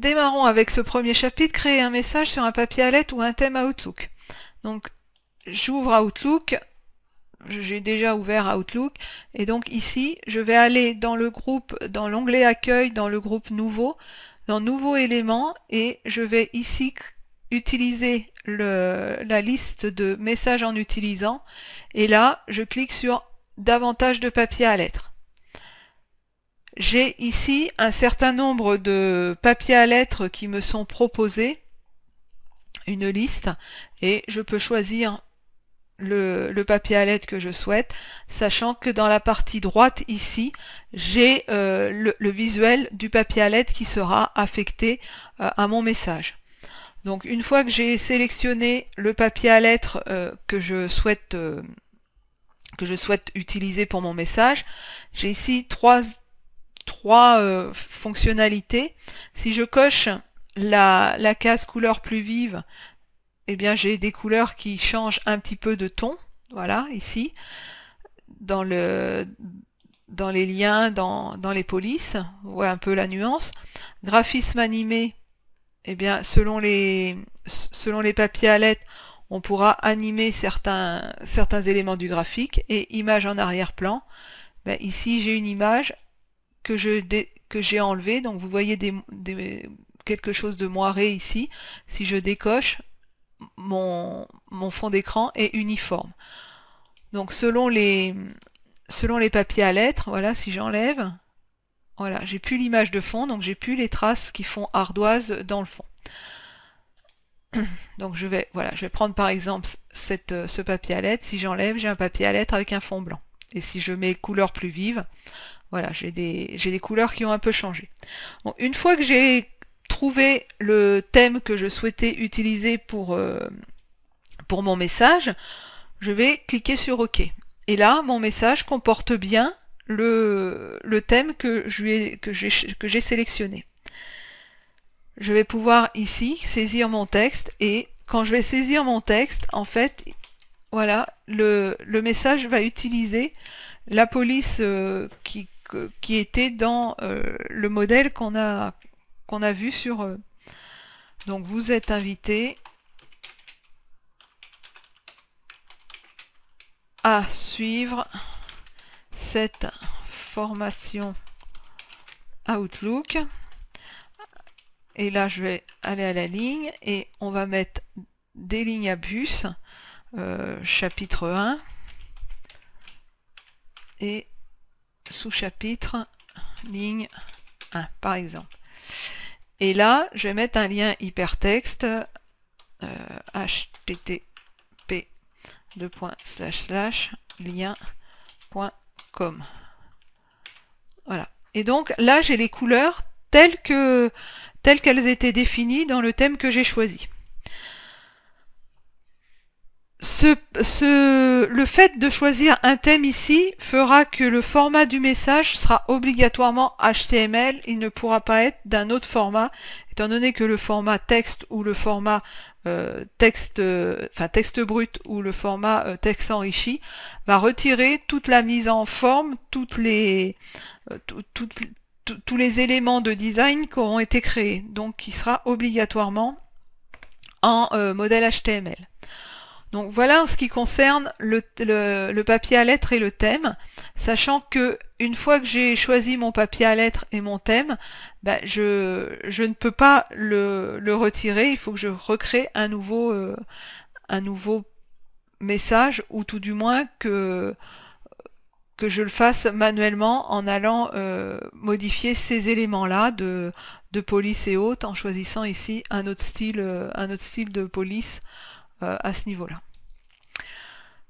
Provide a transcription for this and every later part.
démarrons avec ce premier chapitre, créer un message sur un papier à lettres ou un thème à Outlook. Donc j'ouvre Outlook, j'ai déjà ouvert Outlook, et donc ici je vais aller dans le groupe, dans l'onglet accueil, dans le groupe nouveau, dans nouveau élément, et je vais ici utiliser le, la liste de messages en utilisant, et là je clique sur davantage de papier à lettres. J'ai ici un certain nombre de papiers à lettres qui me sont proposés, une liste, et je peux choisir le, papier à lettres que je souhaite, sachant que dans la partie droite ici, j'ai euh, le, visuel du papier à lettres qui sera affecté euh, à mon message. Donc une fois que j'ai sélectionné le papier à lettres euh, que, je souhaite, que je souhaite utiliser pour mon message, j'ai ici trois trois euh, fonctionnalités. Si je coche la, case couleur plus vive, eh bien j'ai des couleurs qui changent un petit peu de ton. Voilà, ici, dans, le, dans les liens, dans, dans les polices, on voit un peu la nuance. Graphisme animé, et eh bien selon les, selon les papiers à lettres, on pourra animer certains, certains éléments du graphique et image en arrière-plan. Ben, ici j'ai une image que j'ai enlevé. Donc vous voyez des, quelque chose de moiré ici. Si je décoche, mon, mon fond d'écran est uniforme. Donc selon les, selon les papiers à lettres, voilà, si j'enlève, voilà, j'ai plus l'image de fond, donc j'ai plus les traces qui font ardoise dans le fond. Donc je vais, voilà, je vais prendre par exemple cette, ce papier à lettres. Si j'enlève, j'ai un papier à lettres avec un fond blanc. Et si je mets couleur plus vive, voilà, j'ai des, couleurs qui ont un peu changé. une fois que j'ai trouvé le thème que je souhaitais utiliser pour, euh, pour mon message, je vais cliquer sur OK. Et là, mon message comporte bien le, thème que j'ai sélectionné. Je vais pouvoir ici saisir mon texte et quand je vais saisir mon texte, en fait, voilà, le, message va utiliser la police euh, qui, qui était dans euh, le modèle qu'on a, a vu sur... eux donc vous êtes invité à suivre cette formation Outlook. Et là, je vais aller à la ligne et on va mettre des lignes à bus, euh, chapitre 1. Et sous-chapitre, ligne 1, par exemple. Et là, je vais mettre un lien hypertexte, euh, slash http lien.com. Voilà. Et donc là, j'ai les couleurs telles qu'elles étaient définies dans le thème que j'ai choisi ce, le fait de choisir un thème ici fera que le format du message sera obligatoirement HTML, il ne pourra pas être d'un autre format, étant donné que le format texte ou le format euh, texte, euh, enfin texte brut ou le format euh, texte enrichi va retirer toute la mise en forme, toutes les, tous les éléments de design qui auront été créés, donc qui sera obligatoirement en modèle HTML. Donc voilà en ce qui concerne le, papier à lettres et le thème, sachant que une fois que j'ai choisi mon papier à lettres et mon thème, ben, je, ne peux pas le, retirer, il faut que je recrée un nouveau, euh, un nouveau message, ou tout du moins que, que je le fasse manuellement en allant euh, modifier ces éléments-là de, de police et autres en choisissant ici un autre style, euh, un autre style de police euh, à ce niveau-là.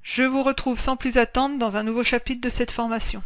Je vous retrouve sans plus attendre dans un nouveau chapitre de cette formation.